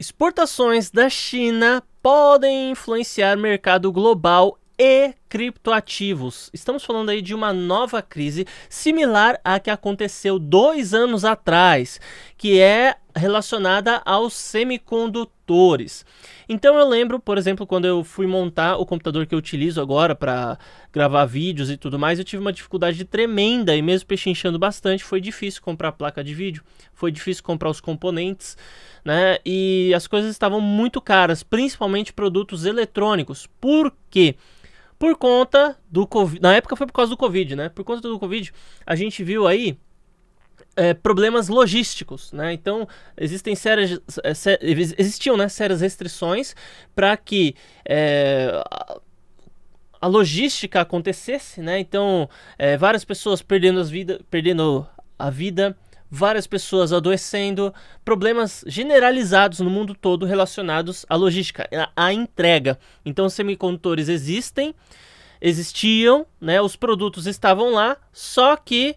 Exportações da China podem influenciar o mercado global e criptoativos. Estamos falando aí de uma nova crise similar à que aconteceu dois anos atrás, que é relacionada aos semicondutores. Então eu lembro, por exemplo, quando eu fui montar o computador que eu utilizo agora para gravar vídeos e tudo mais, eu tive uma dificuldade tremenda e mesmo pechinchando bastante, foi difícil comprar a placa de vídeo, foi difícil comprar os componentes, né? E as coisas estavam muito caras, principalmente produtos eletrônicos. Por quê? Por conta do COVID, na época foi por causa do Covid, né? Por conta do Covid, a gente viu aí é, problemas logísticos, né? Então existem sérias, é, sé, existiam né, sérias restrições para que é, a logística acontecesse, né? Então é, várias pessoas perdendo, as vida, perdendo a vida, várias pessoas adoecendo, problemas generalizados no mundo todo relacionados à logística, à, à entrega. Então semicondutores existem, existiam, né? Os produtos estavam lá, só que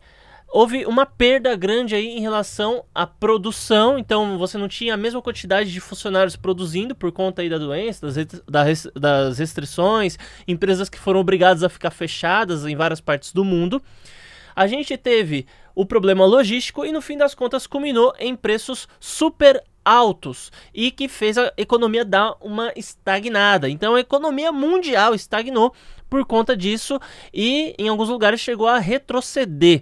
houve uma perda grande aí em relação à produção, então você não tinha a mesma quantidade de funcionários produzindo por conta aí da doença, das, das restrições, empresas que foram obrigadas a ficar fechadas em várias partes do mundo. A gente teve o problema logístico e no fim das contas culminou em preços super altos e que fez a economia dar uma estagnada. Então a economia mundial estagnou por conta disso e em alguns lugares chegou a retroceder.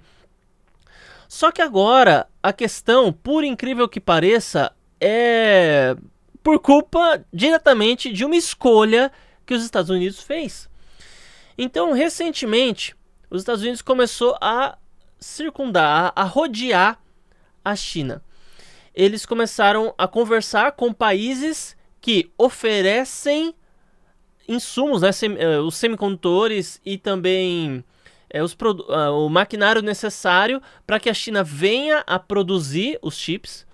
Só que agora, a questão, por incrível que pareça, é por culpa diretamente de uma escolha que os Estados Unidos fez. Então, recentemente, os Estados Unidos começou a circundar, a rodear a China. Eles começaram a conversar com países que oferecem insumos, né, eh, os semicondutores e também é, os uh, o maquinário necessário para que a China venha a produzir os chips.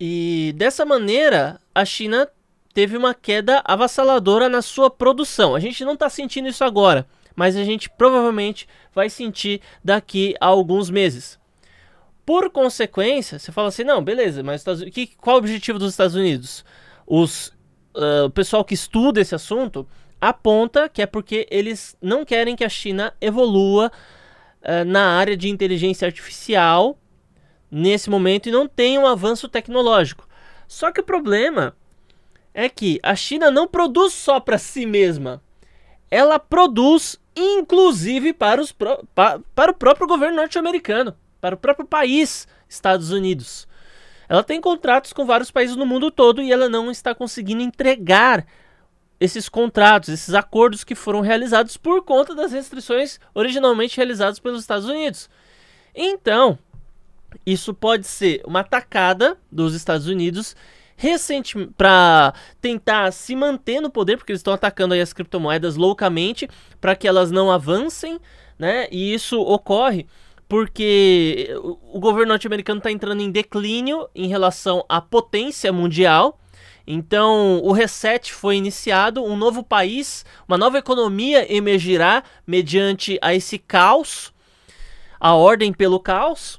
E dessa maneira, a China teve uma queda avassaladora na sua produção. A gente não está sentindo isso agora, mas a gente provavelmente vai sentir daqui a alguns meses. Por consequência, você fala assim: não, beleza, mas Estados... que, qual é o objetivo dos Estados Unidos? Os, uh, o pessoal que estuda esse assunto aponta que é porque eles não querem que a China evolua uh, na área de inteligência artificial nesse momento e não tenha um avanço tecnológico. Só que o problema é que a China não produz só para si mesma, ela produz inclusive para, os pro... pa... para o próprio governo norte-americano, para o próprio país, Estados Unidos. Ela tem contratos com vários países no mundo todo e ela não está conseguindo entregar esses contratos, esses acordos que foram realizados por conta das restrições originalmente realizadas pelos Estados Unidos. Então, isso pode ser uma atacada dos Estados Unidos recente para tentar se manter no poder, porque eles estão atacando as criptomoedas loucamente para que elas não avancem, né? E isso ocorre porque o governo norte-americano está entrando em declínio em relação à potência mundial então, o reset foi iniciado, um novo país, uma nova economia emergirá mediante a esse caos, a ordem pelo caos.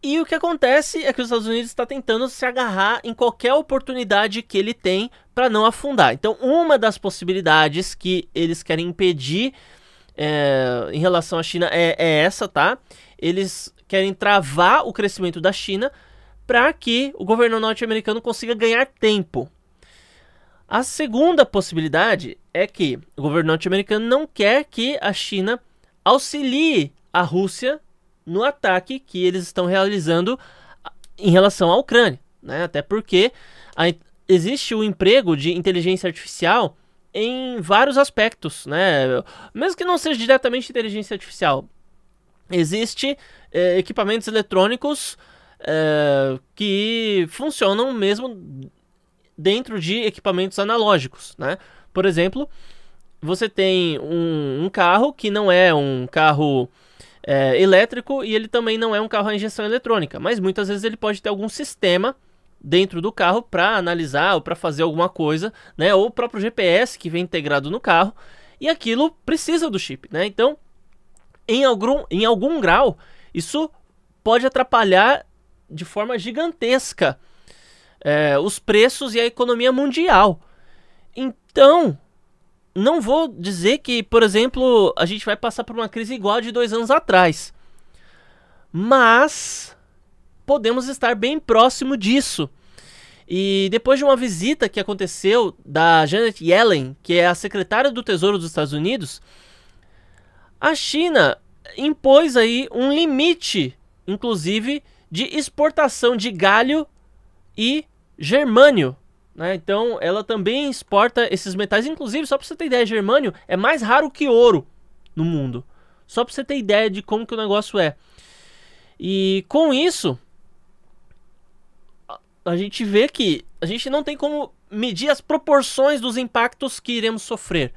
E o que acontece é que os Estados Unidos está tentando se agarrar em qualquer oportunidade que ele tem para não afundar. Então, uma das possibilidades que eles querem impedir é, em relação à China é, é essa, tá? Eles querem travar o crescimento da China para que o governo norte-americano consiga ganhar tempo. A segunda possibilidade é que o governo norte-americano não quer que a China auxilie a Rússia no ataque que eles estão realizando ah, em relação à Ucrânia, né? Até porque a, existe o emprego de inteligência artificial em vários aspectos, né? Mesmo que não seja diretamente inteligência artificial, existe eh, equipamentos eletrônicos é, que funcionam mesmo dentro de equipamentos analógicos, né? Por exemplo, você tem um, um carro que não é um carro é, elétrico e ele também não é um carro a injeção eletrônica, mas muitas vezes ele pode ter algum sistema dentro do carro para analisar ou para fazer alguma coisa, né? Ou o próprio GPS que vem integrado no carro e aquilo precisa do chip, né? Então, em algum, em algum grau, isso pode atrapalhar de forma gigantesca é, os preços e a economia mundial. Então, não vou dizer que, por exemplo, a gente vai passar por uma crise igual a de dois anos atrás. Mas podemos estar bem próximo disso. E depois de uma visita que aconteceu da Janet Yellen, que é a secretária do Tesouro dos Estados Unidos, a China impôs aí um limite, inclusive, de exportação de galho e germânio. Né? Então ela também exporta esses metais. Inclusive, só para você ter ideia, germânio é mais raro que ouro no mundo. Só para você ter ideia de como que o negócio é. E com isso, a gente vê que a gente não tem como medir as proporções dos impactos que iremos sofrer.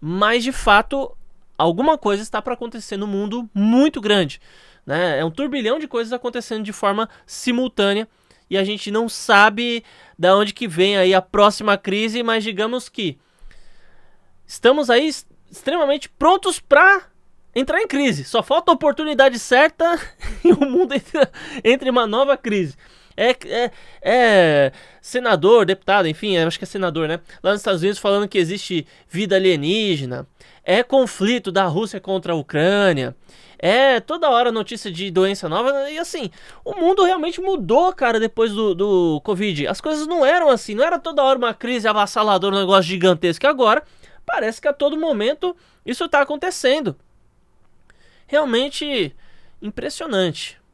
Mas de fato, alguma coisa está para acontecer no mundo muito grande. Né? É um turbilhão de coisas acontecendo de forma simultânea e a gente não sabe da onde que vem aí a próxima crise, mas digamos que estamos aí extremamente prontos para entrar em crise. Só falta a oportunidade certa e o mundo entra, entre uma nova crise é, é, é senador, deputado, enfim, acho que é senador, né? Lá nos Estados Unidos falando que existe vida alienígena. É conflito da Rússia contra a Ucrânia. É toda hora notícia de doença nova. E assim, o mundo realmente mudou, cara, depois do, do Covid. As coisas não eram assim. Não era toda hora uma crise avassaladora, um negócio gigantesco. Agora, parece que a todo momento isso está acontecendo. Realmente impressionante.